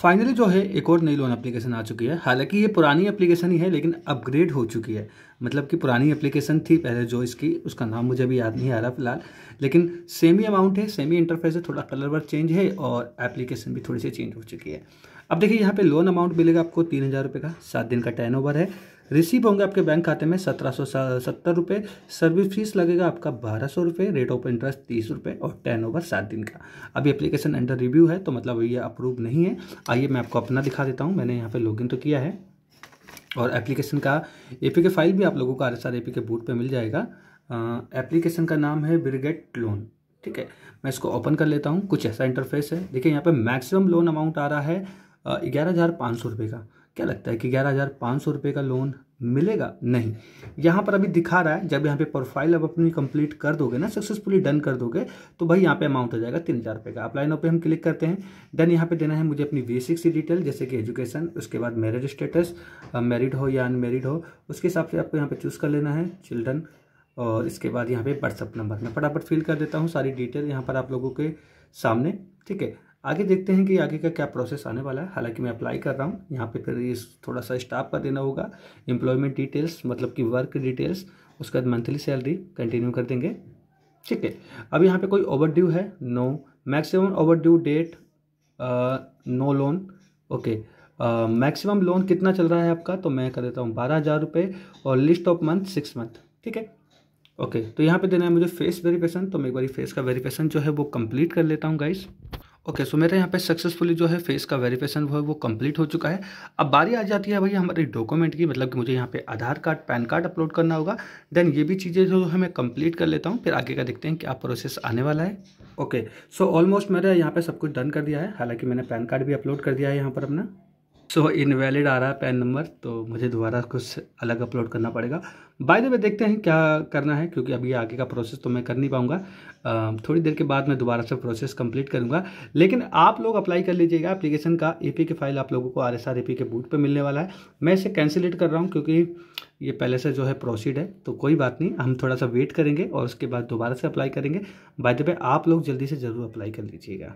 finally जो है एक और नई लोन एप्लीकेशन आ चुकी है हालांकि ये पुरानी एप्लीकेशन ही है लेकिन अपग्रेड हो चुकी है मतलब कि पुरानी एप्लीकेशन थी पहले जो इसकी उसका नाम मुझे अभी याद नहीं आ रहा फिलहाल लेकिन सेम ही अमाउंट है सेम ही इंटरफेस है थोड़ा कलर वर्क चेंज है और एप्लीकेशन भी थोड़ी सी चेंज हो चुकी है अब देखिए यहाँ पर लोन अमाउंट मिलेगा आपको तीन हज़ार रुपये का सात दिन का टर्न ओवर है रिसीव होंगे आपके बैंक खाते में सत्रह सौ सत्तर रुपये सर्विस फीस लगेगा आपका बारह सौ रुपये रेट ऑफ इंटरेस्ट तीस रुपये और टर्न ओवर सात दिन का अभी एप्लीकेशन अंडर रिव्यू है तो मतलब ये अप्रूव नहीं है आइए मैं आपको अपना दिखा देता हूँ मैंने यहाँ पर लॉग तो किया है और एप्लीकेशन का के फाइल भी आप लोगों को आर एस के बूट पर मिल जाएगा एप्लीकेशन का नाम है ब्रिगेट लोन ठीक है मैं इसको ओपन कर लेता हूँ कुछ ऐसा इंटरफेस है देखिए यहाँ पे मैक्सिमम लोन अमाउंट आ रहा है ग्यारह हज़ार पाँच सौ रुपये का क्या लगता है कि ग्यारह हज़ार पाँच सौ रुपये का लोन मिलेगा नहीं यहाँ पर अभी दिखा रहा है जब यहाँ पे प्रोफाइल अब अपनी कंप्लीट कर दोगे ना सक्सेसफुली डन कर दोगे तो भाई यहाँ पे अमाउंट हो जाएगा तीन हज़ार रुपये का अप्लाई नाउ पे हम क्लिक करते हैं देन यहाँ पे देना है मुझे अपनी बेसिक्स की डिटेल जैसे कि एजुकेशन उसके बाद मैरिज स्टेटस मैरिड हो या अनमेरिड हो उसके हिसाब से आपको यहाँ पर चूज़ कर लेना है चिल्ड्रन और इसके बाद यहाँ पे व्हाट्सअप नंबर मैं फटाफट फिल कर देता हूँ सारी डिटेल यहाँ पर आप लोगों के सामने ठीक है आगे देखते हैं कि आगे का क्या प्रोसेस आने वाला है हालांकि मैं अप्लाई कर रहा हूँ यहाँ पे फिर इस थोड़ा सा स्टाफ का देना होगा एम्प्लॉयमेंट डिटेल्स मतलब कि वर्क डिटेल्स उसके बाद मंथली सैलरी कंटिन्यू कर देंगे ठीक है अब यहाँ पे कोई ओवर है no maximum over date no loan okay maximum loan कितना चल रहा है आपका तो मैं कर देता हूँ बारह हज़ार रुपये और list of month six month ठीक है ओके तो यहाँ पे देना है मुझे फेस वेरीफिकेशन तो मैं एक बार फेस का वेरिफिकेशन जो है वो कंप्लीट कर लेता हूँ guys okay okay, so so मेरा यहाँ पे सक्सेसफुली जो है फेस का वेरिफिकेशन वो है वो कंप्लीट हो चुका है अब बारी आ जाती है भैया हमारे डॉक्यूमेंट की मतलब कि मुझे यहाँ पे Aadhaar card pan card upload करना होगा देन ये भी चीज़ें जो है मैं कंप्लीट कर लेता हूँ फिर आगे का देखते हैं क्या प्रोसेस आने वाला है ओके सो ऑलमोस्ट मेरा यहाँ पर सब कुछ डन कर दिया है हालाँकि मैंने पैन कार्ड भी अपलोड कर दिया है यहाँ पर अपना सो इनवैलिड आ रहा है पैन नंबर तो मुझे दोबारा कुछ अलग अपलोड करना पड़ेगा बाय द वे देखते हैं क्या करना है क्योंकि अभी आगे का प्रोसेस तो मैं कर नहीं पाऊँगा थोड़ी देर के बाद मैं दोबारा से प्रोसेस कंप्लीट करूँगा लेकिन आप लोग अप्लाई कर लीजिएगा एप्लीकेशन का ए के फाइल आप लोगों को आर एस के बूट पर मिलने वाला है मैं इसे कैंसिलेट कर रहा हूँ क्योंकि ये पहले से जो है प्रोसीड है तो कोई बात नहीं हम थोड़ा सा वेट करेंगे और उसके बाद दोबारा से अप्लाई करेंगे बाय द वे आप लोग जल्दी से ज़रूर अप्लाई कर लीजिएगा